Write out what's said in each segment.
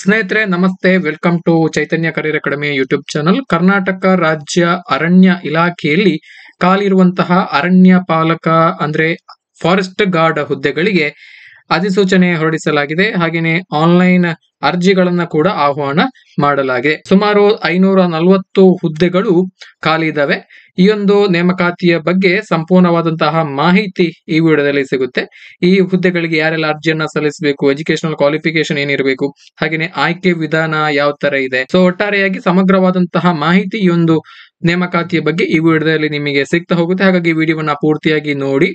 ಸ್ನೇಹಿತರೆ ನಮಸ್ತೆ welcome to Chaitanya career academy YouTube channel Karnataka ರಾಜ್ಯ ಅರಣ್ಯ ಇಲಾಖೆಯಲ್ಲಿ ಕಾಲಿರುವಂತಹ ಅರಣ್ಯ ಪಾಲಕ ಅಂದ್ರೆ ಫಾರೆಸ್ಟ್ ಗಾರ್ಡ್ ಹುದ್ದೆಗಳಿಗೆ ಅಧಿಸೂಚನೆ ಹೊರಡಿಸಲಾಗಿದೆ ಹಾಗೆಯೇ ಆನ್ಲೈನ್ ಅರ್ಜಿಗಳನ್ನ ಕೂಡ ಆಹ್ವಾನ ಮಾಡಲಾಗಿದೆ ಸುಮಾರು ಐನೂರ ನಲವತ್ತು ಹುದ್ದೆಗಳು ಖಾಲಿ ಇದ್ದಾವೆ ಈ ಒಂದು ನೇಮಕಾತಿಯ ಬಗ್ಗೆ ಸಂಪೂರ್ಣವಾದಂತಹ ಮಾಹಿತಿ ಈ ವಿಡಿಯೋದಲ್ಲಿ ಸಿಗುತ್ತೆ ಈ ಹುದ್ದೆಗಳಿಗೆ ಯಾರೆಲ್ಲ ಅರ್ಜಿಯನ್ನ ಸಲ್ಲಿಸಬೇಕು ಎಜುಕೇಶನಲ್ ಕ್ವಾಲಿಫಿಕೇಶನ್ ಏನಿರಬೇಕು ಹಾಗೆಯೇ ಆಯ್ಕೆ ವಿಧಾನ ಯಾವ ತರ ಇದೆ ಸೊ ಒಟ್ಟಾರೆಯಾಗಿ ಸಮಗ್ರವಾದಂತಹ ಮಾಹಿತಿ ಈ ಒಂದು ನೇಮಕಾತಿಯ ಬಗ್ಗೆ ಈ ವಿಡಿಯೋದಲ್ಲಿ ನಿಮಗೆ ಸಿಗ್ತಾ ಹೋಗುತ್ತೆ ಹಾಗಾಗಿ ಈ ವಿಡಿಯೋವನ್ನ ಪೂರ್ತಿಯಾಗಿ ನೋಡಿ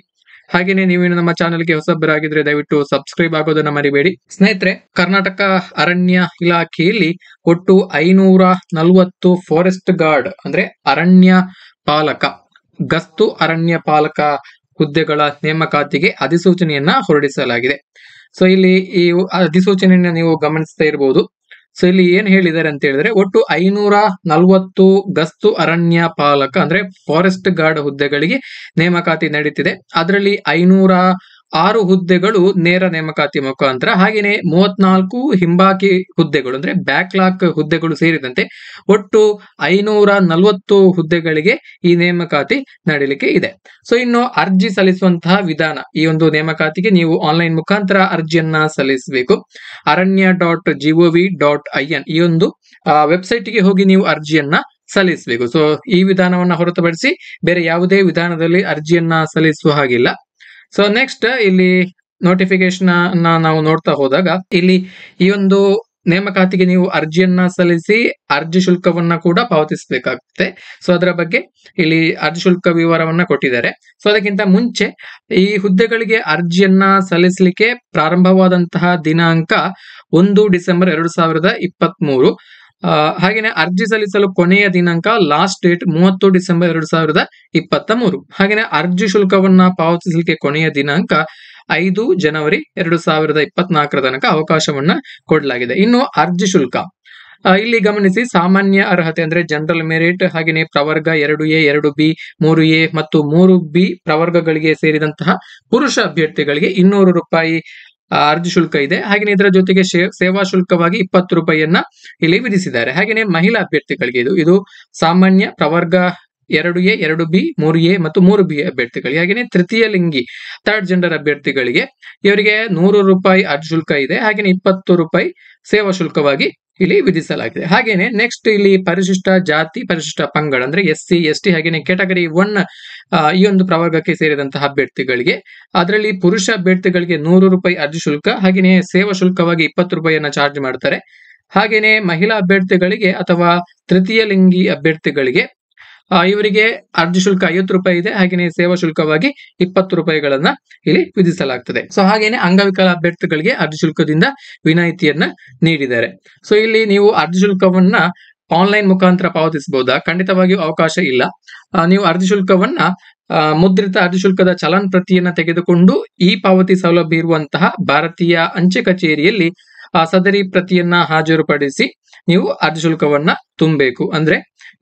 ಹಾಗೇನೆ ನೀವೇನು ನಮ್ಮ ಚಾನೆಲ್ಗೆ ಹೊಸಬ್ಬರಾಗಿದ್ರೆ ದಯವಿಟ್ಟು ಸಬ್ಸ್ಕ್ರೈಬ್ ಆಗೋದನ್ನ ಮರಿಬೇಡಿ ಸ್ನೇಹಿತರೆ ಕರ್ನಾಟಕ ಅರಣ್ಯ ಇಲಾಖೆಯಲ್ಲಿ ಒಟ್ಟು ಐನೂರ ನಲವತ್ತು ಫಾರೆಸ್ಟ್ ಗಾರ್ಡ್ ಅಂದ್ರೆ ಅರಣ್ಯ ಪಾಲಕ ಗಸ್ತು ಅರಣ್ಯ ಪಾಲಕ ಹುದ್ದೆಗಳ ನೇಮಕಾತಿಗೆ ಅಧಿಸೂಚನೆಯನ್ನ ಹೊರಡಿಸಲಾಗಿದೆ ಸೊ ಇಲ್ಲಿ ಈ ಅಧಿಸೂಚನೆಯನ್ನ ನೀವು ಗಮನಿಸ್ತಾ ಇರಬಹುದು ಸೊ ಇಲ್ಲಿ ಏನ್ ಹೇಳಿದ್ದಾರೆ ಅಂತ ಹೇಳಿದ್ರೆ ಒಟ್ಟು ಐನೂರ ನಲ್ವತ್ತು ಗಸ್ತು ಅರಣ್ಯ ಪಾಲಕ ಅಂದ್ರೆ ಫಾರೆಸ್ಟ್ ಗಾರ್ಡ್ ಹುದ್ದೆಗಳಿಗೆ ನೇಮಕಾತಿ ನಡೀತಿದೆ ಅದರಲ್ಲಿ ಐನೂರ ಆರು ಹುದ್ದೆಗಳು ನೇರ ನೇಮಕಾತಿ ಮುಖಾಂತರ ಹಾಗೆಯೇ ಮೂವತ್ನಾಲ್ಕು ಹಿಂಬಾಕಿ ಹುದ್ದೆಗಳು ಅಂದ್ರೆ ಬ್ಯಾಕ್ಲಾಕ್ ಹುದ್ದೆಗಳು ಸೇರಿದಂತೆ ಒಟ್ಟು ಐನೂರ ನಲವತ್ತು ಹುದ್ದೆಗಳಿಗೆ ಈ ನೇಮಕಾತಿ ನಡೀಲಿಕ್ಕೆ ಇದೆ ಸೊ ಇನ್ನು ಅರ್ಜಿ ಸಲ್ಲಿಸುವಂತಹ ವಿಧಾನ ಈ ಒಂದು ನೇಮಕಾತಿಗೆ ನೀವು ಆನ್ಲೈನ್ ಮುಖಾಂತರ ಅರ್ಜಿಯನ್ನ ಸಲ್ಲಿಸಬೇಕು Aranya dot G O V dot I N ಈ ಒಂದು ವೆಬ್ಸೈಟ್ಗೆ ಹೋಗಿ ನೀವು ಅರ್ಜಿಯನ್ನ ಸಲ್ಲಿಸಬೇಕು ಸೊ ಈ ವಿಧಾನವನ್ನ ಹೊರತುಪಡಿಸಿ ಬೇರೆ ಯಾವುದೇ ವಿಧಾನದಲ್ಲಿ ಅರ್ಜಿಯನ್ನ ಸಲ್ಲಿಸುವ ಹಾಗಿಲ್ಲ ಸೊ ನೆಕ್ಸ್ಟ್ ಇಲ್ಲಿ ನೋಟಿಫಿಕೇಶನ್ ನಾವು ನೋಡ್ತಾ ಹೋದಾಗ ಇಲ್ಲಿ ಈ ಒಂದು ನೇಮಕಾತಿಗೆ ನೀವು ಅರ್ಜಿಯನ್ನ ಸಲ್ಲಿಸಿ ಅರ್ಜಿ ಶುಲ್ಕವನ್ನ ಕೂಡ ಪಾವತಿಸಬೇಕಾಗುತ್ತೆ ಸೊ ಅದರ ಬಗ್ಗೆ ಇಲ್ಲಿ ಅರ್ಜಿ ಶುಲ್ಕ ವಿವರವನ್ನ ಕೊಟ್ಟಿದ್ದಾರೆ ಸೊ ಅದಕ್ಕಿಂತ ಮುಂಚೆ ಈ ಹುದ್ದೆಗಳಿಗೆ ಅರ್ಜಿಯನ್ನ ಸಲ್ಲಿಸಲಿಕ್ಕೆ ಪ್ರಾರಂಭವಾದಂತಹ ದಿನಾಂಕ ಒಂದು ಡಿಸೆಂಬರ್ ಎರಡು ಸಾವಿರದ ಇಪ್ಪತ್ತ್ ಹಾಗೆಯೇ ಅರ್ಜಿ ಸಲ್ಲಿಸಲು ಕೊನೆಯ ದಿನಾಂಕ ಲಾಸ್ಟ್ ಡೇಟ್ ಮೂವತ್ತು ಡಿಸೆಂಬರ್ ಎರಡು ಸಾವಿರದ ಇಪ್ಪತ್ತ ಮೂರು ಹಾಗೇನೆ ಅರ್ಜಿ ಶುಲ್ಕವನ್ನ ಪಾವತಿಸಲಿಕ್ಕೆ ಕೊನೆಯ ದಿನಾಂಕ ಐದು ಜನವರಿ ಎರಡು ಸಾವಿರದ ಇಪ್ಪತ್ನಾಲ್ಕರ ತನಕ ಅವಕಾಶವನ್ನ ಕೊಡಲಾಗಿದೆ ಇನ್ನು ಅರ್ಜಿ ಶುಲ್ಕ ಇಲ್ಲಿ ಗಮನಿಸಿ ಸಾಮಾನ್ಯ ಅರ್ಹತೆ ಅಂದ್ರೆ ಜನರಲ್ ಮೆರಿಟ್ ಹಾಗೆಯೇ ಪ್ರವರ್ಗ ಎರಡು ಎ ಎರಡು ಬಿ ಮೂರು ಎ ಮತ್ತು ಮೂರು ಬಿ ಪ್ರವರ್ಗಗಳಿಗೆ ಸೇರಿದಂತಹ ಪುರುಷ ಅಭ್ಯರ್ಥಿಗಳಿಗೆ ಇನ್ನೂರು ರೂಪಾಯಿ ಅರ್ಜಿ ಶುಲ್ಕ ಇದೆ ಹಾಗೆಯೇ ಇದರ ಜೊತೆಗೆ ಸೇವಾ ಶುಲ್ಕವಾಗಿ ಇಪ್ಪತ್ತು ರೂಪಾಯಿಯನ್ನ ಇಲ್ಲಿ ವಿಧಿಸಿದ್ದಾರೆ ಹಾಗೇನೆ ಮಹಿಳಾ ಅಭ್ಯರ್ಥಿಗಳಿಗೆ ಇದು ಇದು ಸಾಮಾನ್ಯ ಪ್ರವರ್ಗ ಎರಡು ಎ ಎರಡು ಬಿ ಮೂರು ಎ ಮತ್ತು ಮೂರು ಬಿ ಅಭ್ಯರ್ಥಿಗಳಿಗೆ ಹಾಗೆಯೇ ತೃತೀಯ ಲಿಂಗಿ ಥರ್ಡ್ ಜೆಂಡರ್ ಅಭ್ಯರ್ಥಿಗಳಿಗೆ ಇವರಿಗೆ ನೂರು ರೂಪಾಯಿ ಅರ್ಜಿ ಶುಲ್ಕ ಇದೆ ಹಾಗೆಯೇ ಇಪ್ಪತ್ತು ರೂಪಾಯಿ ಸೇವಾ ಶುಲ್ಕವಾಗಿ ಇಲ್ಲಿ ವಿಧಿಸಲಾಗಿದೆ ಹಾಗೇನೆ ನೆಕ್ಸ್ಟ್ ಇಲ್ಲಿ ಪರಿಶಿಷ್ಟ ಜಾತಿ ಪರಿಶಿಷ್ಟ ಪಂಗಡ ಅಂದ್ರೆ ಎಸ್ ಸಿ ಎಸ್ ಟಿ ಹಾಗೇನೆ ಕ್ಯಾಟಗರಿ ಒನ್ ಈ ಒಂದು ಪ್ರವರ್ಗಕ್ಕೆ ಸೇರಿದಂತಹ ಅಭ್ಯರ್ಥಿಗಳಿಗೆ ಅದರಲ್ಲಿ ಪುರುಷ ಅಭ್ಯರ್ಥಿಗಳಿಗೆ ನೂರು ರೂಪಾಯಿ ಅರ್ಜಿ ಶುಲ್ಕ ಹಾಗೇನೆ ಸೇವಾ ಶುಲ್ಕವಾಗಿ ಇಪ್ಪತ್ತು ರೂಪಾಯಿಯನ್ನ ಚಾರ್ಜ್ ಮಾಡ್ತಾರೆ ಹಾಗೇನೆ ಮಹಿಳಾ ಅಭ್ಯರ್ಥಿಗಳಿಗೆ ಅಥವಾ ತೃತೀಯ ಲಿಂಗಿ ಅಭ್ಯರ್ಥಿಗಳಿಗೆ ಇವರಿಗೆ ಅರ್ಜಿ ಶುಲ್ಕ ಐವತ್ತು ರೂಪಾಯಿ ಇದೆ ಹಾಗೇನೆ ಸೇವಾ ಶುಲ್ಕವಾಗಿ ಇಪ್ಪತ್ತು ರೂಪಾಯಿಗಳನ್ನ ಇಲ್ಲಿ ವಿಧಿಸಲಾಗ್ತದೆ ಸೊ ಹಾಗೇನೆ ಅಂಗವಿಕಲ ಅಭ್ಯರ್ಥಿಗಳಿಗೆ ಅರ್ಜಿ ಶುಲ್ಕದಿಂದ ವಿನಾಯಿತಿಯನ್ನ ನೀಡಿದ್ದಾರೆ ಸೊ ಇಲ್ಲಿ ನೀವು ಅರ್ಜಿ ಶುಲ್ಕವನ್ನ ಆನ್ಲೈನ್ ಮುಖಾಂತರ ಪಾವತಿಸಬಹುದಾ ಖಂಡಿತವಾಗಿಯೂ ಅವಕಾಶ ಇಲ್ಲ ನೀವು ಅರ್ಜಿ ಶುಲ್ಕವನ್ನ ಮುದ್ರಿತ ಅರ್ಜಿ ಶುಲ್ಕದ ಚಲನ್ ಪ್ರತಿಯನ್ನ ತೆಗೆದುಕೊಂಡು ಈ ಪಾವತಿ ಸೌಲಭ್ಯ ಇರುವಂತಹ ಭಾರತೀಯ ಅಂಚೆ ಕಚೇರಿಯಲ್ಲಿ ಆ ಸದರಿ ಪ್ರತಿಯನ್ನ ಹಾಜರುಪಡಿಸಿ ನೀವು ಅರ್ಜಿ ಶುಲ್ಕವನ್ನ ತುಂಬಬೇಕು ಅಂದ್ರೆ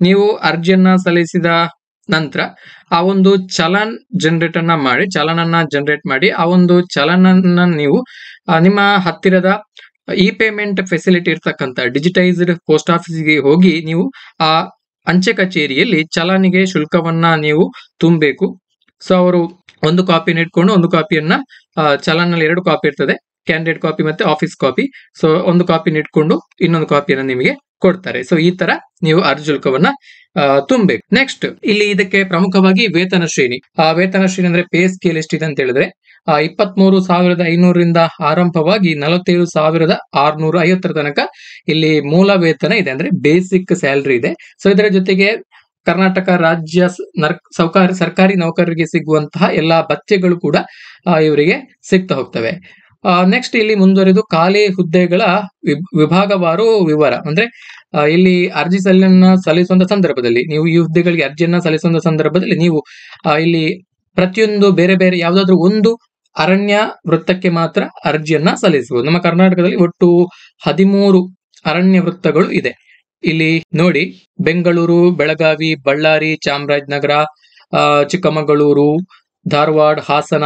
ನೀವು ಅರ್ಜಿಯನ್ನ ಸಲ್ಲಿಸಿದ ನಂತರ ಆ ಒಂದು ಚಲನ್ ಜನರೇಟ್ ಅನ್ನ ಮಾಡಿ ಚಲನನ್ನ ಜನರೇಟ್ ಮಾಡಿ ಆ ಒಂದು ಚಲನನ್ನ ನೀವು ನಿಮ್ಮ ಹತ್ತಿರದ ಇ ಪೇಮೆಂಟ್ ಫೆಸಿಲಿಟಿ ಇರ್ತಕ್ಕಂಥ ಡಿಜಿಟೈಸ್ಡ್ ಪೋಸ್ಟ್ ಆಫೀಸ್ಗೆ ಹೋಗಿ ನೀವು ಆ ಅಂಚೆ ಕಚೇರಿಯಲ್ಲಿ ಚಲನಿಗೆ ಶುಲ್ಕವನ್ನ ನೀವು ತುಂಬಬೇಕು ಸೊ ಅವರು ಒಂದು ಕಾಪಿನ ಇಟ್ಕೊಂಡು ಒಂದು ಕಾಪಿಯನ್ನ ಚಲನ್ ಎರಡು ಕಾಪಿ ಇರ್ತದೆ ಕ್ಯಾಂಡಿಡೇಟ್ ಕಾಪಿ ಮತ್ತೆ ಆಫೀಸ್ ಕಾಪಿ ಸೊ ಒಂದು ಕಾಪಿನ ಇಟ್ಕೊಂಡು ಇನ್ನೊಂದು ಕಾಪಿಯನ್ನು ನಿಮಗೆ ಕೊಡ್ತಾರೆ ಸೊ ಈ ತರ ನೀವು ಅರ್ಜುಲ್ಕವನ್ನ ಶುಲ್ಕವನ್ನ ತುಂಬಬೇಕು ನೆಕ್ಸ್ಟ್ ಇಲ್ಲಿ ಇದಕ್ಕೆ ಪ್ರಮುಖವಾಗಿ ವೇತನ ಶ್ರೇಣಿ ಆ ವೇತನ ಶ್ರೇಣಿ ಅಂದ್ರೆ ಪೇ ಸ್ಕೇಲ್ ಇದೆ ಅಂತ ಹೇಳಿದ್ರೆ ಇಪ್ಪತ್ ಮೂರು ಸಾವಿರದ ಐನೂರರಿಂದ ಆರಂಭವಾಗಿ ನಲವತ್ತೈದು ಸಾವಿರದ ಆರ್ನೂರ ಐವತ್ತರ ತನಕ ಇಲ್ಲಿ ಮೂಲ ವೇತನ ಇದೆ ಅಂದ್ರೆ ಬೇಸಿಕ್ ಸ್ಯಾಲರಿ ಇದೆ ಸೊ ಇದರ ಜೊತೆಗೆ ಕರ್ನಾಟಕ ರಾಜ್ಯ ಸೌಕಾರಿ ಸರ್ಕಾರಿ ನೌಕರರಿಗೆ ಸಿಗುವಂತಹ ಎಲ್ಲಾ ಭತ್ಯೆಗಳು ಕೂಡ ಇವರಿಗೆ ಸಿಗ್ತಾ ಹೋಗ್ತವೆ ನೆಕ್ಸ್ಟ್ ಇಲ್ಲಿ ಮುಂದುವರೆದು ಖಾಲಿ ಹುದ್ದೆಗಳ ವಿಭಾಗವಾರು ವಿವರ ಅಂದ್ರೆ ಇಲ್ಲಿ ಅರ್ಜಿ ಸಲ್ಲನ್ನ ಸಲ್ಲಿಸುವಂತ ಸಂದರ್ಭದಲ್ಲಿ ನೀವು ಈ ಹುದ್ದೆಗಳಿಗೆ ಅರ್ಜಿಯನ್ನ ಸಲ್ಲಿಸುವಂತ ಸಂದರ್ಭದಲ್ಲಿ ನೀವು ಇಲ್ಲಿ ಪ್ರತಿಯೊಂದು ಬೇರೆ ಬೇರೆ ಯಾವುದಾದ್ರೂ ಒಂದು ಅರಣ್ಯ ವೃತ್ತಕ್ಕೆ ಮಾತ್ರ ಅರ್ಜಿಯನ್ನ ಸಲ್ಲಿಸಬಹುದು ನಮ್ಮ ಕರ್ನಾಟಕದಲ್ಲಿ ಒಟ್ಟು ಹದಿಮೂರು ಅರಣ್ಯ ವೃತ್ತಗಳು ಇದೆ ಇಲ್ಲಿ ನೋಡಿ ಬೆಂಗಳೂರು ಬೆಳಗಾವಿ ಬಳ್ಳಾರಿ ಚಾಮರಾಜನಗರ ಚಿಕ್ಕಮಗಳೂರು ಧಾರವಾಡ ಹಾಸನ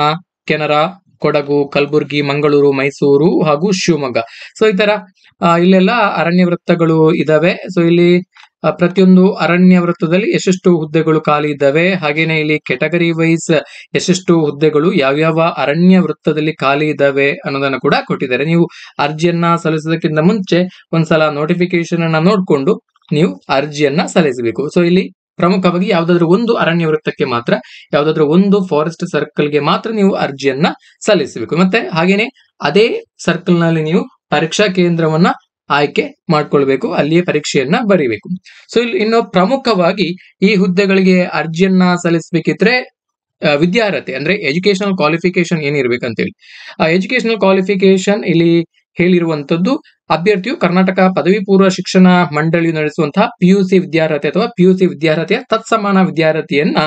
ಕೆನರಾ ಕೊಡಗು ಕಲಬುರಗಿ ಮಂಗಳೂರು ಮೈಸೂರು ಹಾಗೂ ಶಿವಮೊಗ್ಗ ಸೊ ಈ ತರ ಇಲ್ಲೆಲ್ಲ ಅರಣ್ಯ ವೃತ್ತಗಳು ಇದಾವೆ ಸೊ ಇಲ್ಲಿ ಪ್ರತಿಯೊಂದು ಅರಣ್ಯ ವೃತ್ತದಲ್ಲಿ ಎಷ್ಟೆಷ್ಟು ಹುದ್ದೆಗಳು ಖಾಲಿ ಇದ್ದಾವೆ ಹಾಗೇನೆ ಇಲ್ಲಿ ಕೆಟಗರಿ ವೈಸ್ ಎಷ್ಟೆಷ್ಟು ಹುದ್ದೆಗಳು ಯಾವ್ಯಾವ ಅರಣ್ಯ ವೃತ್ತದಲ್ಲಿ ಖಾಲಿ ಇದ್ದಾವೆ ಅನ್ನೋದನ್ನ ಕೂಡ ಕೊಟ್ಟಿದ್ದಾರೆ ನೀವು ಅರ್ಜಿಯನ್ನ ಸಲ್ಲಿಸೋದಕ್ಕಿಂತ ಮುಂಚೆ ಒಂದ್ಸಲ ನೋಟಿಫಿಕೇಶನ್ ಅನ್ನ ನೋಡಿಕೊಂಡು ನೀವು ಅರ್ಜಿಯನ್ನ ಸಲ್ಲಿಸಬೇಕು ಸೊ ಇಲ್ಲಿ ಪ್ರಮುಖವಾಗಿ ಯಾವ್ದಾದ್ರು ಒಂದು ಅರಣ್ಯ ವೃತ್ತಕ್ಕೆ ಮಾತ್ರ ಯಾವ್ದಾದ್ರು ಒಂದು ಫಾರೆಸ್ಟ್ ಸರ್ಕಲ್ಗೆ ಮಾತ್ರ ನೀವು ಅರ್ಜಿಯನ್ನ ಸಲ್ಲಿಸಬೇಕು ಮತ್ತೆ ಹಾಗೇನೆ ಅದೇ ಸರ್ಕಲ್ ನಲ್ಲಿ ನೀವು ಪರೀಕ್ಷಾ ಕೇಂದ್ರವನ್ನ ಆಯ್ಕೆ ಮಾಡ್ಕೊಳ್ಬೇಕು ಅಲ್ಲಿಯೇ ಪರೀಕ್ಷೆಯನ್ನ ಬರೀಬೇಕು ಸೊ ಇಲ್ಲಿ ಇನ್ನು ಪ್ರಮುಖವಾಗಿ ಈ ಹುದ್ದೆಗಳಿಗೆ ಅರ್ಜಿಯನ್ನ ಸಲ್ಲಿಸಬೇಕಿದ್ರೆ ವಿದ್ಯಾರ್ಹತೆ ಅಂದ್ರೆ ಎಜುಕೇಶನಲ್ ಕ್ವಾಲಿಫಿಕೇಶನ್ ಹೇಳಿ ಆ ಎಜುಕೇಶನಲ್ ಕ್ವಾಲಿಫಿಕೇಶನ್ ಇಲ್ಲಿ ಹೇಳಿರುವಂತದ್ದು ಅಭ್ಯರ್ಥಿಯು ಕರ್ನಾಟಕ ಪದವಿ ಪೂರ್ವ ಶಿಕ್ಷಣ ಮಂಡಳಿಯು ನಡೆಸುವಂತಹ ಪಿಯುಸಿ ವಿದ್ಯಾರ್ಹತೆ ಅಥವಾ ಪಿಯುಸಿ ವಿದ್ಯಾರ್ಹತೆಯ ತತ್ಸಮಾನ ವಿದ್ಯಾರ್ಥಿಯನ್ನ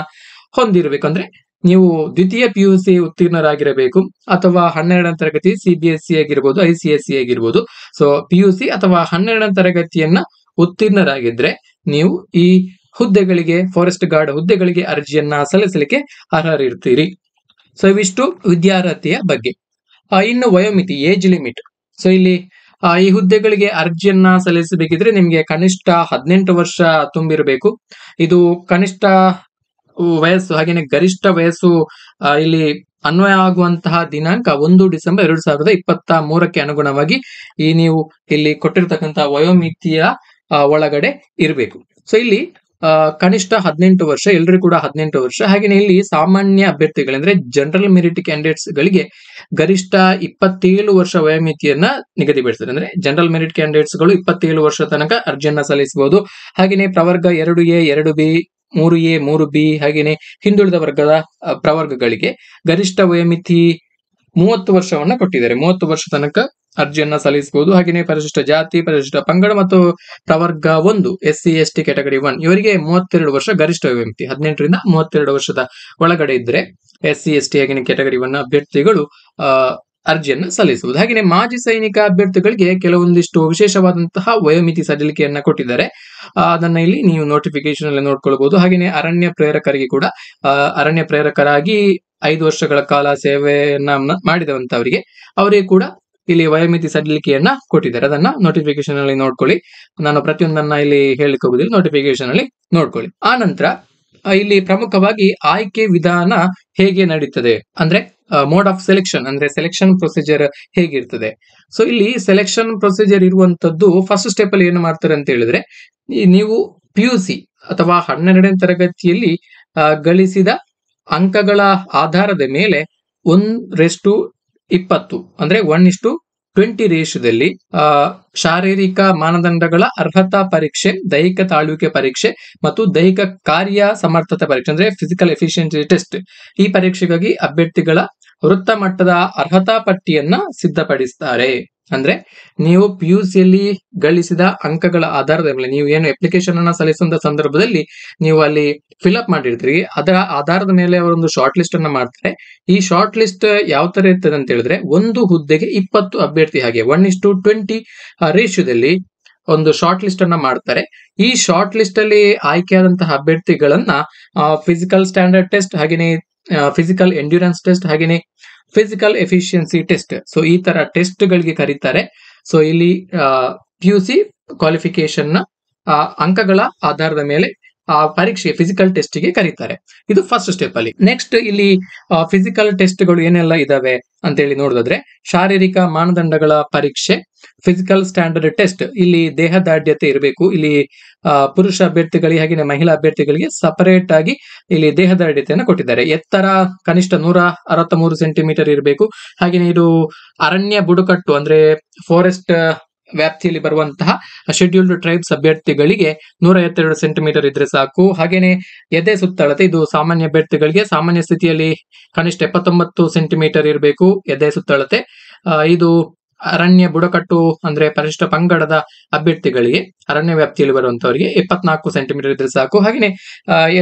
ಹೊಂದಿರಬೇಕು ಅಂದ್ರೆ ನೀವು ದ್ವಿತೀಯ ಪಿ ಯು ಸಿ ಉತ್ತೀರ್ಣರಾಗಿರಬೇಕು ಅಥವಾ ಹನ್ನೆರಡನೇ ತರಗತಿ ಸಿ ಬಿ ಎಸ್ ಸಿ ಆಗಿರ್ಬೋದು ಐ ಸಿ ಎಸ್ ಸಿ ಆಗಿರ್ಬೋದು ಸೊ ಪಿ ಯು ಸಿ ಅಥವಾ ಹನ್ನೆರಡನೇ ತರಗತಿಯನ್ನ ಉತ್ತೀರ್ಣರಾಗಿದ್ರೆ ನೀವು ಈ ಹುದ್ದೆಗಳಿಗೆ ಫಾರೆಸ್ಟ್ ಗಾರ್ಡ್ ಹುದ್ದೆಗಳಿಗೆ ಅರ್ಜಿಯನ್ನ ಸಲ್ಲಿಸಲಿಕ್ಕೆ ಅರ್ಹರಿರ್ತೀರಿ ಸೊ ಇವಿಷ್ಟು ವಿದ್ಯಾರ್ಹತೆಯ ಬಗ್ಗೆ ಇನ್ನು ವಯೋಮಿತಿ ಏಜ್ ಲಿಮಿಟ್ ಸೊ ಇಲ್ಲಿ ಈ ಹುದ್ದೆಗಳಿಗೆ ಅರ್ಜಿಯನ್ನ ಸಲ್ಲಿಸಬೇಕಿದ್ರೆ ನಿಮ್ಗೆ ಕನಿಷ್ಠ ಹದಿನೆಂಟು ವರ್ಷ ತುಂಬಿರಬೇಕು ಇದು ಕನಿಷ್ಠ ವಯಸ್ಸು ಹಾಗೇನೆ ಗರಿಷ್ಠ ವಯಸ್ಸು ಇಲ್ಲಿ ಅನ್ವಯ ಆಗುವಂತಹ ದಿನಾಂಕ ಒಂದು ಡಿಸೆಂಬರ್ ಎರಡು ಸಾವಿರದ ಇಪ್ಪತ್ತ ಮೂರಕ್ಕೆ ಅನುಗುಣವಾಗಿ ಈ ನೀವು ಇಲ್ಲಿ ಕೊಟ್ಟಿರ್ತಕ್ಕಂತಹ ವಯೋಮಿತಿಯ ಒಳಗಡೆ ಇರಬೇಕು ಸೊ ಇಲ್ಲಿ ಕನಿಷ್ಠ ಹದಿನೆಂಟು ವರ್ಷ ಎಲ್ಲರೂ ಕೂಡ ಹದಿನೆಂಟು ವರ್ಷ ಹಾಗೆಯೇ ಇಲ್ಲಿ ಸಾಮಾನ್ಯ ಅಭ್ಯರ್ಥಿಗಳಂದ್ರೆ ಜನರಲ್ ಮೆರಿಟ್ ಕ್ಯಾಂಡಿಡೇಟ್ಸ್ ಗಳಿಗೆ ಗರಿಷ್ಠ ಇಪ್ಪತ್ತೇಳು ವರ್ಷ ವಯೋಮಿತಿಯನ್ನ ನಿಗದಿಪಡಿಸ್ತಾರೆ ಅಂದ್ರೆ ಜನರಲ್ ಮೆರಿಟ್ ಕ್ಯಾಂಡಿಡೇಟ್ಸ್ ಗಳು ಇಪ್ಪತ್ತೇಳು ವರ್ಷ ತನಕ ಅರ್ಜಿಯನ್ನ ಸಲ್ಲಿಸಬಹುದು ಹಾಗೆಯೇ ಪ್ರವರ್ಗ ಎರಡು ಎ ಎರಡು ಬಿ ಮೂರು ಎ ಮೂರು ಬಿ ಹಾಗೆಯೇ ಹಿಂದುಳಿದ ವರ್ಗದ ಪ್ರವರ್ಗಗಳಿಗೆ ಗರಿಷ್ಠ ವಯೋಮಿತಿ ಮೂವತ್ತು ವರ್ಷವನ್ನ ಕೊಟ್ಟಿದ್ದಾರೆ ಮೂವತ್ತು ವರ್ಷ ತನಕ ಅರ್ಜಿಯನ್ನ ಸಲ್ಲಿಸಬಹುದು ಹಾಗೆಯೇ ಪರಿಶಿಷ್ಟ ಜಾತಿ ಪರಿಶಿಷ್ಟ ಪಂಗಡ ಮತ್ತು ಪ್ರವರ್ಗ ಒಂದು S C S T category one ಇವರಿಗೆ ಮೂವತ್ತೆರಡು ವರ್ಷ ಗರಿಷ್ಠ ವಿಮಿತಿ ಹದಿನೆಂಟರಿಂದ ಮೂವತ್ತೆರಡು ವರ್ಷದ ಒಳಗಡೆ ಇದ್ರೆ ಎಸ್ ಸಿ ಎಸ್ ಟಿ ಆಗಿನ ಕೆಟಗರಿ ಒನ್ ಅಭ್ಯರ್ಥಿಗಳು ಅರ್ಜಿಯನ್ನು ಸಲ್ಲಿಸುವುದು ಹಾಗೆಯೇ ಮಾಜಿ ಸೈನಿಕ ಅಭ್ಯರ್ಥಿಗಳಿಗೆ ಕೆಲವೊಂದಿಷ್ಟು ವಿಶೇಷವಾದಂತಹ ವಯೋಮಿತಿ ಸಡಿಲಿಕೆಯನ್ನ ಕೊಟ್ಟಿದ್ದಾರೆ ಅದನ್ನ ಇಲ್ಲಿ ನೀವು ನೋಟಿಫಿಕೇಶನ್ ಅಲ್ಲಿ ನೋಡ್ಕೊಳ್ಬಹುದು ಹಾಗೆಯೇ ಅರಣ್ಯ ಪ್ರೇರಕರಿಗೆ ಕೂಡ ಅರಣ್ಯ ಪ್ರೇರಕರಾಗಿ ಐದು ವರ್ಷಗಳ ಕಾಲ ಸೇವೆಯನ್ನ ಮಾಡಿದವಂತವರಿಗೆ ಅವರಿಗೆ ಕೂಡ ಇಲ್ಲಿ ವಯೋಮಿತಿ ಸಡಿಲಿಕೆಯನ್ನ ಕೊಟ್ಟಿದ್ದಾರೆ ಅದನ್ನ ನೋಟಿಫಿಕೇಶನ್ ಅಲ್ಲಿ ನೋಡ್ಕೊಳ್ಳಿ ನಾನು ಪ್ರತಿಯೊಂದನ್ನ ಇಲ್ಲಿ ಹೇಳಿಕ್ ಹೋಗುದಿಲ್ಲ ನೋಟಿಫಿಕೇಶನ್ ಅಲ್ಲಿ ನೋಡ್ಕೊಳ್ಳಿ ಆ ನಂತರ ಇಲ್ಲಿ ಪ್ರಮುಖವಾಗಿ ಆಯ್ಕೆ ವಿಧಾನ ಹೇಗೆ ನಡೀತದೆ ಅಂದ್ರೆ ಮೋಡ್ ಆಫ್ ಸೆಲೆಕ್ಷನ್ ಅಂದ್ರೆ ಸೆಲೆಕ್ಷನ್ ಪ್ರೊಸೀಜರ್ ಹೇಗಿರ್ತದೆ ಸೊ ಇಲ್ಲಿ ಸೆಲೆಕ್ಷನ್ ಪ್ರೊಸೀಜರ್ ಇರುವಂತದ್ದು ಫಸ್ಟ್ ಸ್ಟೆಪ್ ಅಲ್ಲಿ ಏನು ಮಾಡ್ತಾರೆ ಅಂತ ಹೇಳಿದ್ರೆ ನೀವು ಪಿ ಯು ಸಿ ಅಥವಾ ಹನ್ನೆರಡನೇ ತರಗತಿಯಲ್ಲಿ ಗಳಿಸಿದ ಅಂಕಗಳ ಆಧಾರದ ಮೇಲೆ ಒಂದ್ ರೆಸ್ಟು ಇಪ್ಪತ್ತು ಅಂದ್ರೆ ಒನ್ ಇಷ್ಟು ಟ್ವೆಂಟಿ ರೇಷದಲ್ಲಿ ಶಾರೀರಿಕ ಮಾನದಂಡಗಳ ಅರ್ಹತಾ ಪರೀಕ್ಷೆ ದೈಹಿಕ ತಾಳುವಿಕೆ ಪರೀಕ್ಷೆ ಮತ್ತು ದೈಹಿಕ ಕಾರ್ಯ ಸಮರ್ಥತೆ ಪರೀಕ್ಷೆ ಅಂದ್ರೆ ಫಿಸಿಕಲ್ ಎಫಿಷಿಯನ್ಸಿ ಟೆಸ್ಟ್ ಈ ಪರೀಕ್ಷೆಗಾಗಿ ಅಭ್ಯರ್ಥಿಗಳ ವೃತ್ತ ಮಟ್ಟದ ಅರ್ಹತಾ ಪಟ್ಟಿಯನ್ನ ಸಿದ್ಧಪಡಿಸ್ತಾರೆ ಅಂದ್ರೆ ನೀವು ಪಿ ಯು ಸಿಯಲ್ಲಿ ಗಳಿಸಿದ ಅಂಕಗಳ ಆಧಾರದ ಮೇಲೆ ನೀವು ಏನು ಅಪ್ಲಿಕೇಶನ್ ಅನ್ನ ಸಲ್ಲಿಸುವಂತ ಸಂದರ್ಭದಲ್ಲಿ ನೀವು ಅಲ್ಲಿ ಫಿಲ್ ಅಪ್ ಮಾಡಿರ್ತೀರಿ ಅದರ ಆಧಾರದ ಮೇಲೆ ಅವರೊಂದು ಶಾರ್ಟ್ ಲಿಸ್ಟ್ ಅನ್ನ ಮಾಡ್ತಾರೆ ಈ ಶಾರ್ಟ್ ಲಿಸ್ಟ್ ಯಾವ ತರ ಇರ್ತದೆ ಅಂತ ಹೇಳಿದ್ರೆ ಒಂದು ಹುದ್ದೆಗೆ ಇಪ್ಪತ್ತು ಅಭ್ಯರ್ಥಿ ಹಾಗೆ ಒನ್ ಇಸ್ ಟು ಟ್ವೆಂಟಿ ರೇಷ್ಯದಲ್ಲಿ ಒಂದು ಶಾರ್ಟ್ ಲಿಸ್ಟ್ ಅನ್ನ ಮಾಡ್ತಾರೆ ಈ ಶಾರ್ಟ್ ಲಿಸ್ಟ್ ಅಲ್ಲಿ ಆಯ್ಕೆಯಾದಂತಹ ಅಭ್ಯರ್ಥಿಗಳನ್ನ ಫಿಸಿಕಲ್ ಸ್ಟ್ಯಾಂಡರ್ಡ್ ಟೆಸ್ಟ್ ಹಾಗೆಯೇ ಫಿಸಿಕಲ್ ಎಂಡ್ಯೂರೆನ್ಸ್ ಟೆಸ್ಟ್ ಹಾಗೆಯೇ ಫಿಸಿಕಲ್ ಎಫಿಷಿಯನ್ಸಿ ಟೆಸ್ಟ್ ಸೊ ಈ ತರ ಟೆಸ್ಟ್ ಗಳಿಗೆ ಕರೀತಾರೆ ಸೊ ಇಲ್ಲಿ ಪಿ ಸಿ ಕ್ವಾಲಿಫಿಕೇಶನ್ ನ ಅಂಕಗಳ ಆಧಾರದ ಮೇಲೆ ಪರೀಕ್ಷೆ ಫಿಸಿಕಲ್ ಟೆಸ್ಟ್ ಗೆ ಕರೀತಾರೆ ಇದು ಫಸ್ಟ್ ಸ್ಟೆಪ್ ಅಲ್ಲಿ ನೆಕ್ಸ್ಟ್ ಇಲ್ಲಿ ಫಿಸಿಕಲ್ ಟೆಸ್ಟ್ ಗಳು ಏನೆಲ್ಲ ಇದಾವೆ ಅಂತ ಹೇಳಿ ನೋಡೋದಾದ್ರೆ ಶಾರೀರಿಕ ಮಾನದಂಡಗಳ ಪರೀಕ್ಷೆ ಫಿಸಿಕಲ್ ಸ್ಟ್ಯಾಂಡರ್ಡ್ ಟೆಸ್ಟ್ ಇಲ್ಲಿ ದೇಹದಾಢ್ಯತೆ ಇರಬೇಕು ಇಲ್ಲಿ ಪುರುಷ ಅಭ್ಯರ್ಥಿಗಳಿಗೆ ಹಾಗೆ ಮಹಿಳಾ ಅಭ್ಯರ್ಥಿಗಳಿಗೆ ಸಪರೇಟ್ ಆಗಿ ಇಲ್ಲಿ ದೇಹದಾಢ್ಯತೆಯನ್ನು ಕೊಟ್ಟಿದ್ದಾರೆ ಎತ್ತರ ಕನಿಷ್ಠ ನೂರ ಅರವತ್ತ ಮೂರು ಸೆಂಟಿಮೀಟರ್ ಇರಬೇಕು ಹಾಗೆ ಇದು ಅರಣ್ಯ ಬುಡಕಟ್ಟು ಅಂದ್ರೆ ಫಾರೆಸ್ಟ್ ವ್ಯಾಪ್ತಿಯಲ್ಲಿ ಬರುವಂತಹ ಶೆಡ್ಯೂಲ್ಡ್ ಟ್ರೈಬ್ಸ್ ಅಭ್ಯರ್ಥಿಗಳಿಗೆ ನೂರ ಐವತ್ತೆರಡು ಸೆಂಟಿಮೀಟರ್ ಇದ್ರೆ ಸಾಕು ಹಾಗೇನೆ ಎದೆ ಸುತ್ತಳತೆ ಇದು ಸಾಮಾನ್ಯ ಅಭ್ಯರ್ಥಿಗಳಿಗೆ ಸಾಮಾನ್ಯ ಸ್ಥಿತಿಯಲ್ಲಿ ಕನಿಷ್ಠ ಎಪ್ಪತ್ತೊಂಬತ್ತು ಸೆಂಟಿಮೀಟರ್ ಇರಬೇಕು ಎದೆ ಸುತ್ತಳತೆ ಇದು ಅರಣ್ಯ ಬುಡಕಟ್ಟು ಅಂದ್ರೆ ಪರಿಷ್ಠ ಪಂಗಡದ ಅಭ್ಯರ್ಥಿಗಳಿಗೆ ಅರಣ್ಯ ವ್ಯಾಪ್ತಿಯಲ್ಲಿ ಬರುವಂತವರಿಗೆ ಇಪ್ಪತ್ನಾಲ್ಕು ಸೆಂಟಿಮೀಟರ್ ಇದ್ರೆ ಸಾಕು ಹಾಗೇನೆ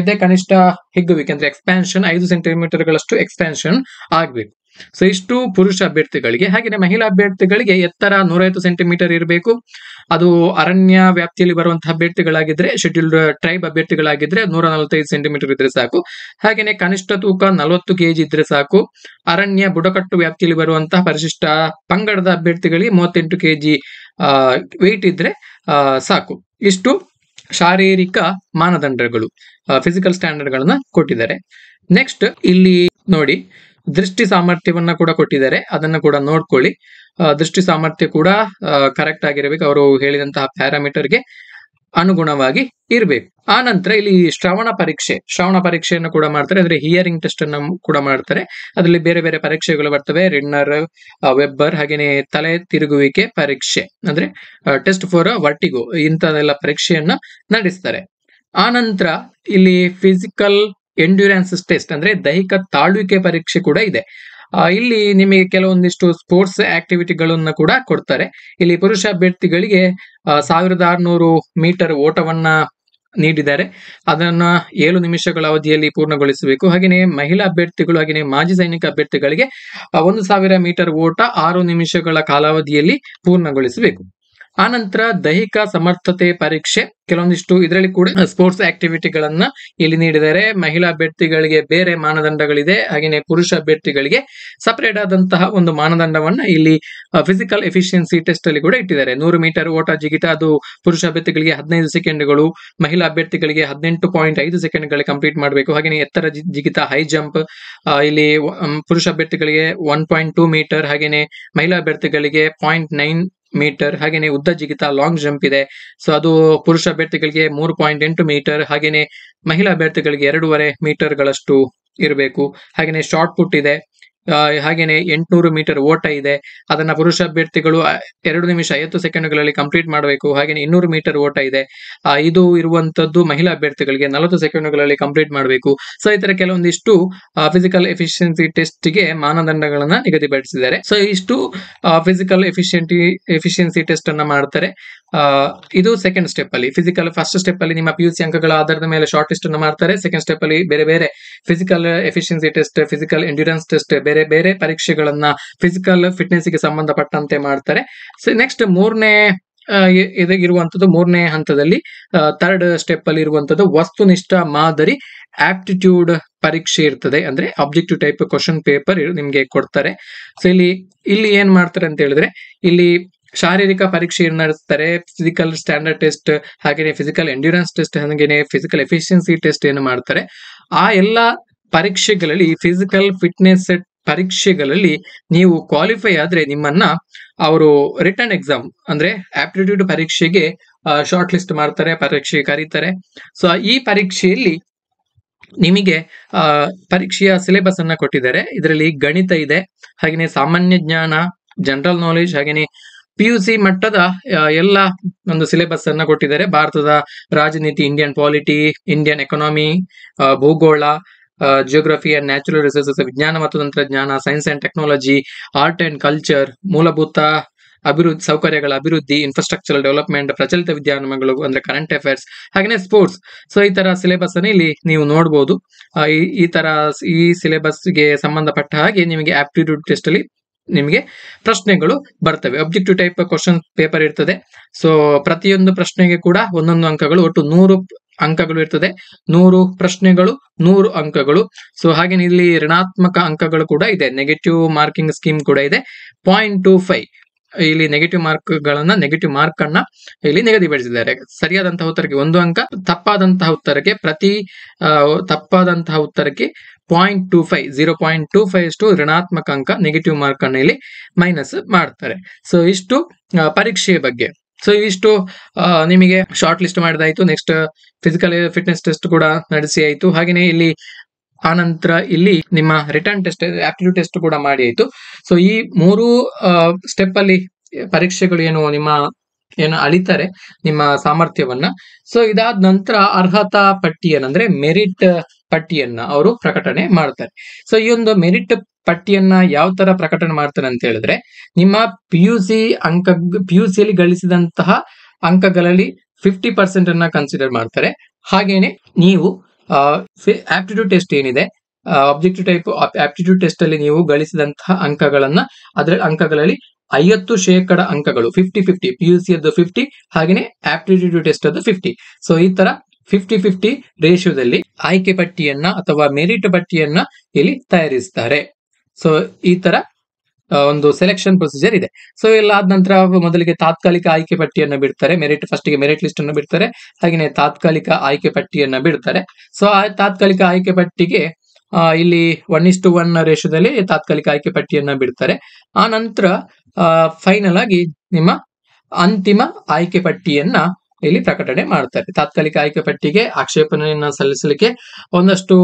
ಎದೆ ಕನಿಷ್ಠ ಹೆಗ್ಗಬೇಕಂದ್ರೆ ಅಂದ್ರೆ ಎಕ್ಸ್ಪ್ಯಾನ್ಷನ್ ಐದು ಸೆಂಟಿಮೀಟರ್ ಗಳಷ್ಟು ಎಕ್ಸ್ಪ್ಯಾನ್ಷನ್ ಆಗ್ಬೇಕು ಸೊ ಇಷ್ಟು ಪುರುಷ ಅಭ್ಯರ್ಥಿಗಳಿಗೆ ಹಾಗೆ ಮಹಿಳಾ ಅಭ್ಯರ್ಥಿಗಳಿಗೆ ಎತ್ತರ ನೂರೈವತ್ತು ಸೆಂಟಿಮೀಟರ್ ಇರಬೇಕು ಅದು ಅರಣ್ಯ ವ್ಯಾಪ್ತಿಯಲ್ಲಿ ಬರುವಂತಹ ಅಭ್ಯರ್ಥಿಗಳಾಗಿದ್ರೆ ಶೆಡ್ಯೂಲ್ಡ್ ಟ್ರೈಬ್ ಅಭ್ಯರ್ಥಿಗಳಾಗಿದ್ರೆ ನೂರ ನಲವತ್ತೈದು ಸೆಂಟಿಮೀಟರ್ ಇದ್ರೆ ಸಾಕು ಹಾಗೆಯೇ ಕನಿಷ್ಠ ತೂಕ ನಲವತ್ತು ಕೆಜಿ ಇದ್ರೆ ಸಾಕು ಅರಣ್ಯ ಬುಡಕಟ್ಟು ವ್ಯಾಪ್ತಿಯಲ್ಲಿ ಬರುವಂತಹ ಪರಿಶಿಷ್ಟ ಪಂಗಡದ ಅಭ್ಯರ್ಥಿಗಳಿಗೆ ಮೂವತ್ತೆಂಟು ಕೆಜಿ ವೆಯ್ಟ್ ಇದ್ರೆ ಸಾಕು ಇಷ್ಟು ಶಾರೀರಿಕ ಮಾನದಂಡಗಳು ಫಿಸಿಕಲ್ ಸ್ಟ್ಯಾಂಡರ್ಡ್ ಗಳನ್ನ ಕೊಟ್ಟಿದ್ದಾರೆ ನೆಕ್ಸ್ಟ್ ಇಲ್ಲಿ ನೋಡಿ ದೃಷ್ಟಿ ಸಾಮರ್ಥ್ಯವನ್ನ ಕೂಡ ಕೊಟ್ಟಿದ್ದಾರೆ ಅದನ್ನ ಕೂಡ ನೋಡ್ಕೊಳ್ಳಿ ದೃಷ್ಟಿ ಸಾಮರ್ಥ್ಯ ಕೂಡ ಕರೆಕ್ಟ್ ಆಗಿರಬೇಕು ಅವರು ಹೇಳಿದಂತಹ ಪ್ಯಾರಾಮೀಟರ್ಗೆ ಅನುಗುಣವಾಗಿ ಇರಬೇಕು ಆ ನಂತರ ಇಲ್ಲಿ ಶ್ರವಣ ಪರೀಕ್ಷೆ ಶ್ರವಣ ಪರೀಕ್ಷೆಯನ್ನು ಕೂಡ ಮಾಡ್ತಾರೆ ಅಂದ್ರೆ ಹಿಯರಿಂಗ್ ಟೆಸ್ಟ್ ಅನ್ನು ಕೂಡ ಮಾಡ್ತಾರೆ ಅದರಲ್ಲಿ ಬೇರೆ ಬೇರೆ ಪರೀಕ್ಷೆಗಳು ಬರ್ತವೆ ರಿನ್ನರ್ ವೆಬ್ಬರ್ ಹಾಗೇನೆ ತಲೆ ತಿರುಗುವಿಕೆ ಪರೀಕ್ಷೆ ಅಂದ್ರೆ ಟೆಸ್ಟ್ ಫಾರ್ ವರ್ಟಿಗೋ ಇಂಥದೆಲ್ಲ ಪರೀಕ್ಷೆಯನ್ನ ನಡೆಸ್ತಾರೆ ಆ ನಂತರ ಇಲ್ಲಿ ಫಿಸಿಕಲ್ ಎಂಡ್ಯೂರೆನ್ಸ್ ಟೆಸ್ಟ್ ಅಂದ್ರೆ ದೈಹಿಕ ತಾಳ್ವಿಕೆ ಪರೀಕ್ಷೆ ಕೂಡ ಇದೆ ಇಲ್ಲಿ ನಿಮಗೆ ಕೆಲವೊಂದಿಷ್ಟು ಸ್ಪೋರ್ಟ್ಸ್ ಆಕ್ಟಿವಿಟಿಗಳನ್ನ ಕೂಡ ಕೊಡ್ತಾರೆ ಇಲ್ಲಿ ಪುರುಷ ಅಭ್ಯರ್ಥಿಗಳಿಗೆ ಸಾವಿರದ ಆರುನೂರು ಮೀಟರ್ ಓಟವನ್ನ ನೀಡಿದ್ದಾರೆ ಅದನ್ನ ಏಳು ನಿಮಿಷಗಳ ಅವಧಿಯಲ್ಲಿ ಪೂರ್ಣಗೊಳಿಸಬೇಕು ಹಾಗೆಯೇ ಮಹಿಳಾ ಅಭ್ಯರ್ಥಿಗಳು ಹಾಗೆಯೇ ಮಾಜಿ ಸೈನಿಕ ಅಭ್ಯರ್ಥಿಗಳಿಗೆ ಒಂದು ಸಾವಿರ ಮೀಟರ್ ಓಟ ಆರು ನಿಮಿಷಗಳ ಕಾಲಾವಧಿಯಲ್ಲಿ ಪೂರ್ಣಗೊಳಿಸಬೇಕು ಆನಂತರ ದೈಹಿಕ ಸಮರ್ಥತೆ ಪರೀಕ್ಷೆ ಕೆಲವೊಂದಿಷ್ಟು ಇದರಲ್ಲಿ ಕೂಡ ಸ್ಪೋರ್ಟ್ಸ್ ಆಕ್ಟಿವಿಟಿಗಳನ್ನ ಇಲ್ಲಿ ನೀಡಿದ್ದಾರೆ ಮಹಿಳಾ ಅಭ್ಯರ್ಥಿಗಳಿಗೆ ಬೇರೆ ಮಾನದಂಡಗಳಿದೆ ಹಾಗೆಯೇ ಪುರುಷ ಅಭ್ಯರ್ಥಿಗಳಿಗೆ ಸಪರೇಟ್ ಆದಂತಹ ಒಂದು ಮಾನದಂಡವನ್ನ ಇಲ್ಲಿ ಫಿಸಿಕಲ್ ಎಫಿಷಿಯನ್ಸಿ ಟೆಸ್ಟ್ ಅಲ್ಲಿ ಕೂಡ ಇಟ್ಟಿದ್ದಾರೆ ನೂರು ಮೀಟರ್ ಓಟ ಜಿಗಿತ ಅದು ಪುರುಷ ಅಭ್ಯರ್ಥಿಗಳಿಗೆ ಹದಿನೈದು ಸೆಕೆಂಡ್ಗಳು ಮಹಿಳಾ ಅಭ್ಯರ್ಥಿಗಳಿಗೆ ಹದಿನೆಂಟು ಪಾಯಿಂಟ್ ಐದು ಸೆಕೆಂಡ್ಗಳಿಗೆ ಕಂಪ್ಲೀಟ್ ಮಾಡಬೇಕು ಹಾಗೆ ಎತ್ತರ ಜಿಗಿತ ಹೈ ಜಂಪ್ ಇಲ್ಲಿ ಪುರುಷ ಅಭ್ಯರ್ಥಿಗಳಿಗೆ ಒನ್ ಪಾಯಿಂಟ್ ಟೂ ಮೀಟರ್ ಹಾಗೆಯೇ ಮಹಿಳಾ ಅಭ್ಯರ್ಥಿಗಳಿಗೆ ಪಾಯಿಂಟ್ ನೈನ್ ಮೀಟರ್ ಹಾಗೇನೆ ಉದ್ದ ಜಿಗಿತ ಲಾಂಗ್ ಜಂಪ್ ಇದೆ ಸೊ ಅದು ಪುರುಷ ಅಭ್ಯರ್ಥಿಗಳಿಗೆ ಮೂರು ಪಾಯಿಂಟ್ ಎಂಟು ಮೀಟರ್ ಹಾಗೇನೆ ಮಹಿಳಾ ಅಭ್ಯರ್ಥಿಗಳಿಗೆ ಎರಡೂವರೆ ಮೀಟರ್ ಗಳಷ್ಟು ಇರಬೇಕು ಹಾಗೇನೆ ಶಾರ್ಟ್ ಪುಟ್ ಇದೆ ಹಾಗೇನೆ ಎಂಟ್ನೂರು ಮೀಟರ್ ಓಟ ಇದೆ ಅದನ್ನ ಪುರುಷ ಅಭ್ಯರ್ಥಿಗಳು ಎರಡು ನಿಮಿಷ ಐವತ್ತು ಸೆಕೆಂಡ್ಗಳಲ್ಲಿ ಕಂಪ್ಲೀಟ್ ಮಾಡಬೇಕು ಹಾಗೇನೆ ಇನ್ನೂರು ಮೀಟರ್ ಓಟ ಇದೆ ಇದು ಇರುವಂತದ್ದು ಮಹಿಳಾ ಅಭ್ಯರ್ಥಿಗಳಿಗೆ ನಲವತ್ತು ಸೆಕೆಂಡ್ಗಳಲ್ಲಿ ಕಂಪ್ಲೀಟ್ ಮಾಡಬೇಕು ಸೊ ಈ ತರ ಕೆಲವೊಂದಿಷ್ಟು ಫಿಸಿಕಲ್ ಎಫಿಷಿಯನ್ಸಿ ಟೆಸ್ಟ್ ಗೆ ಮಾನದಂಡಗಳನ್ನ ನಿಗದಿಪಡಿಸಿದ್ದಾರೆ ಸೊ ಇಷ್ಟು ಫಿಸಿಕಲ್ ಎಫಿಷಿಯಂಟಿ ಎಫಿಷಿಯನ್ಸಿ ಟೆಸ್ಟ್ ಅನ್ನ ಮಾಡ್ತಾರೆ ಇದು ಸೆಕೆಂಡ್ ಸ್ಟೆಪ್ ಅಲ್ಲಿ ಫಿಸಿಕಲ್ ಫಸ್ಟ್ ಸ್ಟೆಪ್ ಅಲ್ಲಿ ನಿಮ್ಮ ಪಿ ಯು ಸಿ ಅಂಕಗಳ ಆಧಾರದ ಮೇಲೆ ಶಾರ್ಟ್ ಟೆಸ್ಟ್ ಅನ್ನು ಮಾಡ್ತಾರೆ ಸೆಕೆಂಡ್ ಸ್ಟೆಪ್ ಅಲ್ಲಿ ಬೇರೆ ಬೇರೆ physical efficiency test physical endurance test ಬೇರೆ ಬೇರೆ ಪರೀಕ್ಷೆಗಳನ್ನ ಫಿಸಿಕಲ್ ಫಿಟ್ನೆಸ್ ಗೆ ಸಂಬಂಧಪಟ್ಟಂತೆ ಮಾಡ್ತಾರೆ ನೆಕ್ಸ್ಟ್ ಮೂರನೇ ಇರುವಂತದ್ದು ಮೂರನೇ ಹಂತದಲ್ಲಿ ಥರ್ಡ್ ಸ್ಟೆಪ್ ಅಲ್ಲಿ ಇರುವಂತದ್ದು ವಸ್ತುನಿಷ್ಠ ಮಾದರಿ ಆಪ್ಟಿಟ್ಯೂಡ್ ಪರೀಕ್ಷೆ ಇರ್ತದೆ ಅಂದ್ರೆ ಆಬ್ಜೆಕ್ಟಿವ್ ಟೈಪ್ ಕ್ವಶನ್ ಪೇಪರ್ ನಿಮ್ಗೆ ಕೊಡ್ತಾರೆ ಸೊ ಇಲ್ಲಿ ಇಲ್ಲಿ ಏನ್ ಮಾಡ್ತಾರೆ ಅಂತ ಹೇಳಿದ್ರೆ ಇಲ್ಲಿ ಶಾರೀರಿಕ ಪರೀಕ್ಷೆ ನಡೆಸ್ತಾರೆ ಫಿಸಿಕಲ್ ಸ್ಟ್ಯಾಂಡರ್ಡ್ ಟೆಸ್ಟ್ ಹಾಗೇನೆ ಫಿಸಿಕಲ್ ಎಂಡ್ಯೂರೆನ್ಸ್ ಟೆಸ್ಟ್ ಹಾಗೇನೆ ಫಿಸಿಕಲ್ ಎಫಿಷಿಯನ್ಸಿ ಟೆಸ್ಟ್ ಏನು ಮಾಡ್ತಾರೆ ಆ ಎಲ್ಲಾ ಪರೀಕ್ಷೆಗಳಲ್ಲಿ ಫಿಸಿಕಲ್ ಫಿಟ್ನೆಸ್ ಪರೀಕ್ಷೆಗಳಲ್ಲಿ ನೀವು ಕ್ವಾಲಿಫೈ ಆದ್ರೆ ನಿಮ್ಮನ್ನ ಅವರು ರಿಟರ್ನ್ ಎಕ್ಸಾಮ್ ಅಂದ್ರೆ ಆಪ್ಟಿಟ್ಯೂಡ್ ಪರೀಕ್ಷೆಗೆ ಶಾರ್ಟ್ ಲಿಸ್ಟ್ ಮಾಡ್ತಾರೆ ಪರೀಕ್ಷೆ ಕರೀತಾರೆ ಸೊ ಈ ಪರೀಕ್ಷೆಯಲ್ಲಿ ನಿಮಗೆ ಪರೀಕ್ಷೆಯ ಸಿಲೆಬಸ್ ಅನ್ನ ಕೊಟ್ಟಿದ್ದಾರೆ ಇದರಲ್ಲಿ ಗಣಿತ ಇದೆ ಹಾಗೆಯೇ ಸಾಮಾನ್ಯ ಜ್ಞಾನ ಜನರಲ್ ನಾಲೆಜ್ ಹಾಗೇನೆ ಪಿ ಯು ಸಿ ಮಟ್ಟದ ಎಲ್ಲ ಒಂದು ಸಿಲೆಬಸ್ ಅನ್ನ ಕೊಟ್ಟಿದ್ದಾರೆ ಭಾರತದ ರಾಜನೀತಿ ಇಂಡಿಯನ್ ಪಾಲಿಟಿ ಇಂಡಿಯನ್ ಎಕನಾಮಿ ಭೂಗೋಳ ಜಿಯೋಗ್ರಫಿ ಅಂಡ್ ನ್ಯಾಚುರಲ್ ರಿಸೋರ್ಸಸ್ ವಿಜ್ಞಾನ ಮತ್ತು ತಂತ್ರಜ್ಞಾನ science and technology art and culture ಮೂಲಭೂತ ಅಭಿವೃದ್ಧಿ ಸೌಕರ್ಯಗಳ ಅಭಿವೃದ್ಧಿ ಇನ್ಫ್ರಾಸ್ಟ್ರಕ್ಚರ್ ಡೆವಲಪ್ಮೆಂಟ್ ಪ್ರಚಲಿತ ವಿದ್ಯಾನಮಗಳು ಅಂದ್ರೆ ಕರೆಂಟ್ ಅಫೇರ್ಸ್ ಹಾಗೆ ಸ್ಪೋರ್ಟ್ಸ್ ಸೊ ಈ ತರ ಸಿಲೆಬಸ್ ಅನ್ನು ಇಲ್ಲಿ ನೀವು ನೋಡಬಹುದು ಈ ತರ ಈ ಗೆ ಸಂಬಂಧಪಟ್ಟ ಹಾಗೆ ನಿಮಗೆ ಆಪ್ಟಿಟ್ಯೂಡ್ ಟೆಸ್ಟ್ ಅಲ್ಲಿ ನಿಮಗೆ ಪ್ರಶ್ನೆಗಳು ಬರ್ತವೆ ಅಬ್ಜೆಕ್ಟಿವ್ ಟೈಪ್ ಕ್ವಶನ್ ಪೇಪರ್ ಇರ್ತದೆ ಸೊ ಪ್ರತಿಯೊಂದು ಪ್ರಶ್ನೆಗೆ ಕೂಡ ಒಂದೊಂದು ಅಂಕಗಳು ಒಟ್ಟು ನೂರು ಅಂಕಗಳು ಇರ್ತದೆ ನೂರು ಪ್ರಶ್ನೆಗಳು ನೂರು ಅಂಕಗಳು ಸೊ ಹಾಗೆ ಇಲ್ಲಿ ಋಣಾತ್ಮಕ ಅಂಕಗಳು ಕೂಡ ಇದೆ ನೆಗೆಟಿವ್ ಮಾರ್ಕಿಂಗ್ ಸ್ಕೀಮ್ ಕೂಡ ಇದೆ ಪಾಯಿಂಟ್ ಟೂ ಫೈವ್ ಇಲ್ಲಿ ನೆಗೆಟಿವ್ ಮಾರ್ಕ್ ಗಳನ್ನ ನೆಗೆಟಿವ್ ಮಾರ್ಕ್ ಅನ್ನ ಇಲ್ಲಿ ನಿಗದಿಪಡಿಸಿದ್ದಾರೆ ಸರಿಯಾದಂತಹ ಉತ್ತರಕ್ಕೆ ಒಂದು ಅಂಕ ತಪ್ಪಾದಂತಹ ಉತ್ತರಕ್ಕೆ ಪ್ರತಿ ತಪ್ಪಾದಂತಹ ಉತ್ತರಕ್ಕೆ point two five zero point two five ಅಷ್ಟು ಋಣಾತ್ಮಕ ಅಂಕ ನೆಗೆಟಿವ್ ಮಾರ್ಕ್ ಅನ್ನ ಇಲ್ಲಿ ಮೈನಸ್ ಮಾಡ್ತಾರೆ ಸೊ ಇಷ್ಟು ಪರೀಕ್ಷೆಯ ಬಗ್ಗೆ ಸೊ ಇವಿಷ್ಟು ನಿಮಗೆ ಶಾರ್ಟ್ ಲಿಸ್ಟ್ ಮಾಡಿದಾಯ್ತು ನೆಕ್ಸ್ಟ್ ಫಿಸಿಕಲ್ ಫಿಟ್ನೆಸ್ ಟೆಸ್ಟ್ ಕೂಡ ನಡೆಸಿ ಆಯ್ತು ಹಾಗೆಯೇ ಇಲ್ಲಿ ಆನಂತರ ಇಲ್ಲಿ ನಿಮ್ಮ ರಿಟರ್ನ್ ಟೆಸ್ಟ್ ಆಪ್ಟಿಟ್ಯೂಡ್ ಟೆಸ್ಟ್ ಕೂಡ ಮಾಡಿ ಆಯ್ತು ಸೊ ಈ ಮೂರು ಸ್ಟೆಪ್ ಅಲ್ಲಿ ಪರೀಕ್ಷೆಗಳು ಏನು ನಿಮ್ಮ ಏನು ಅಳಿತಾರೆ ನಿಮ್ಮ ಸಾಮರ್ಥ್ಯವನ್ನ ಸೊ ಇದಾದ ನಂತರ ಅರ್ಹತಾ ಪಟ್ಟಿಯನ್ನ ಅಂದ್ರೆ ಮೆರಿಟ್ ಪಟ್ಟಿಯನ್ನ ಅವರು ಪ್ರಕಟಣೆ ಮಾಡ್ತಾರೆ ಸೊ ಈ ಒಂದು ಮೆರಿಟ್ ಪಟ್ಟಿಯನ್ನ ಯಾವ ತರ ಪ್ರಕಟಣೆ ಮಾಡ್ತಾರೆ ಅಂತ ಹೇಳಿದ್ರೆ ನಿಮ್ಮ ಪಿ ಯು ಸಿ ಅಂಕ ಪಿ ಯು ಸಿಯಲ್ಲಿ ಗಳಿಸಿದಂತಹ ಅಂಕಗಳಲ್ಲಿ ಫಿಫ್ಟಿ ಪರ್ಸೆಂಟ್ ಅನ್ನ ಕನ್ಸಿಡರ್ ಮಾಡ್ತಾರೆ ಹಾಗೇನೆ ನೀವು ಆಪ್ಟಿಟ್ಯೂಡ್ ಟೆಸ್ಟ್ ಏನಿದೆ ಆಬ್ಜೆಕ್ಟಿವ್ ಟೈಪ್ ಆಪ್ಟಿಟ್ಯೂಡ್ ಟೆಸ್ಟ್ ಅಲ್ಲಿ ನೀವು ಗಳಿಸಿದಂತಹ ಅಂಕಗಳನ್ನ ಅದರ ಅಂಕಗಳಲ್ಲಿ ಐವತ್ತು ಶೇಕಡ ಅಂಕಗಳು fifty fifty P U C ಅದು ಫಿಫ್ಟಿ ಹಾಗೇನೆ ಆಪ್ಟಿಟ್ಯೂಡ್ ಟೆಸ್ಟ್ ಅದು ಫಿಫ್ಟಿ ಸೊ ಈ ತರ ಫಿಫ್ಟಿ ಫಿಫ್ಟಿ ರೇಷಿಯೋದಲ್ಲಿ ಆಯ್ಕೆ ಪಟ್ಟಿಯನ್ನ ಅಥವಾ ಮೆರಿಟ್ ಪಟ್ಟಿಯನ್ನ ಇಲ್ಲಿ ತಯಾರಿಸ್ತಾರೆ ಸೊ ಈ ತರ ಒಂದು ಸೆಲೆಕ್ಷನ್ ಪ್ರೊಸೀಜರ್ ಇದೆ ಸೊ ಎಲ್ಲ ಆದ ನಂತರ ಮೊದಲಿಗೆ ತಾತ್ಕಾಲಿಕ ಆಯ್ಕೆ ಪಟ್ಟಿಯನ್ನು ಬಿಡ್ತಾರೆ ಮೆರಿಟ್ ಫಸ್ಟ್ ಗೆ ಮೆರಿಟ್ ಲಿಸ್ಟ್ ಅನ್ನು ಬಿಡ್ತಾರೆ ಹಾಗೆಯೇ ತಾತ್ಕಾಲಿಕ ಆಯ್ಕೆ ಪಟ್ಟಿಯನ್ನು ಬಿಡ್ತಾರೆ ಸೊ ಆ ತಾತ್ಕಾಲಿಕ ಆಯ್ಕೆ ಪಟ್ಟಿಗೆ ಇಲ್ಲಿ ಒನ್ ಇಸ್ ಟು ಒನ್ ರೇಷದಲ್ಲಿ ತಾತ್ಕಾಲಿಕ ಆಯ್ಕೆ ಪಟ್ಟಿಯನ್ನ ಬಿಡ್ತಾರೆ ಆ ನಂತರ ಫೈನಲ್ ಆಗಿ ನಿಮ್ಮ ಅಂತಿಮ ಆಯ್ಕೆ ಪಟ್ಟಿಯನ್ನ ಇಲ್ಲಿ ಪ್ರಕಟಣೆ ಮಾಡ್ತಾರೆ ತಾತ್ಕಾಲಿಕ ಆಯ್ಕೆ ಪಟ್ಟಿಗೆ ಆಕ್ಷೇಪಣೆಯನ್ನ ಸಲ್ಲಿಸಲಿಕ್ಕೆ ಒಂದಷ್ಟು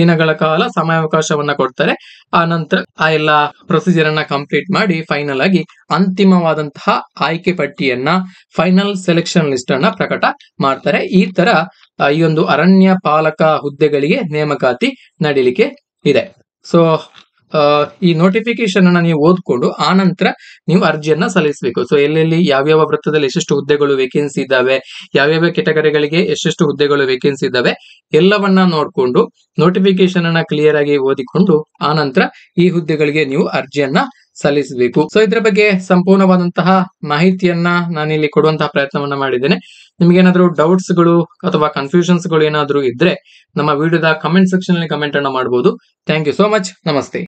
ದಿನಗಳ ಕಾಲ ಸಮಯಾವಕಾಶವನ್ನ ಕೊಡ್ತಾರೆ ಆ ನಂತರ ಆ ಎಲ್ಲ ಪ್ರೊಸೀಜರ್ ಅನ್ನ ಕಂಪ್ಲೀಟ್ ಮಾಡಿ ಫೈನಲ್ ಆಗಿ ಅಂತಿಮವಾದಂತಹ ಆಯ್ಕೆ ಪಟ್ಟಿಯನ್ನ ಫೈನಲ್ ಸೆಲೆಕ್ಷನ್ ಲಿಸ್ಟ್ ಅನ್ನ ಪ್ರಕಟ ಮಾಡ್ತಾರೆ ಈ ತರ ಈ ಒಂದು ಅರಣ್ಯ ಪಾಲಕ ಹುದ್ದೆಗಳಿಗೆ ನೇಮಕಾತಿ ನಡೀಲಿಕ್ಕೆ ಇದೆ ಸೊ ಈ ನೋಟಿಫಿಕೇಶನ್ ಅನ್ನ ನೀವು ಓದ್ಕೊಂಡು ಆ ನಂತರ ನೀವು ಅರ್ಜಿಯನ್ನ ಸಲ್ಲಿಸಬೇಕು ಸೊ ಎಲ್ಲೆಲ್ಲಿ ಯಾವ್ಯಾವ ವೃತ್ತದಲ್ಲಿ ಎಷ್ಟೆಷ್ಟು ಹುದ್ದೆಗಳು ವೇಕೆನ್ಸಿ ಇದ್ದಾವೆ ಯಾವ್ಯಾವ ಕೆಟಗರಿಗಳಿಗೆ ಎಷ್ಟೆಷ್ಟು ಹುದ್ದೆಗಳು ವೇಕೆನ್ಸಿ ಇದ್ದಾವೆ ಎಲ್ಲವನ್ನ ನೋಡಿಕೊಂಡು ನೋಟಿಫಿಕೇಶನ್ ಅನ್ನ ಕ್ಲಿಯರ್ ಆಗಿ ಓದಿಕೊಂಡು ಆ ನಂತರ ಈ ಹುದ್ದೆಗಳಿಗೆ ನೀವು ಅರ್ಜಿಯನ್ನ ಸಲ್ಲಿಸಬೇಕು ಸೊ ಇದ್ರ ಬಗ್ಗೆ ಸಂಪೂರ್ಣವಾದಂತಹ ಮಾಹಿತಿಯನ್ನ ನಾನಿಲ್ಲಿ ಕೊಡುವಂತಹ ಪ್ರಯತ್ನವನ್ನ ಮಾಡಿದ್ದೇನೆ ನಿಮ್ಗೇನಾದ್ರೂ ಡೌಟ್ಸ್ ಗಳು ಅಥವಾ ಕನ್ಫ್ಯೂಷನ್ಸ್ ಗಳು ಏನಾದ್ರೂ ಇದ್ರೆ ನಮ್ಮ ವಿಡಿಯೋದ ಕಮೆಂಟ್ ಸೆಕ್ಷನ್ ಅಲ್ಲಿ ಕಮೆಂಟ್ ಅನ್ನ ಮಾಡಬಹುದು ಥ್ಯಾಂಕ್ ಯು ಸೋ ಮಚ್ ನಮಸ್ತೆ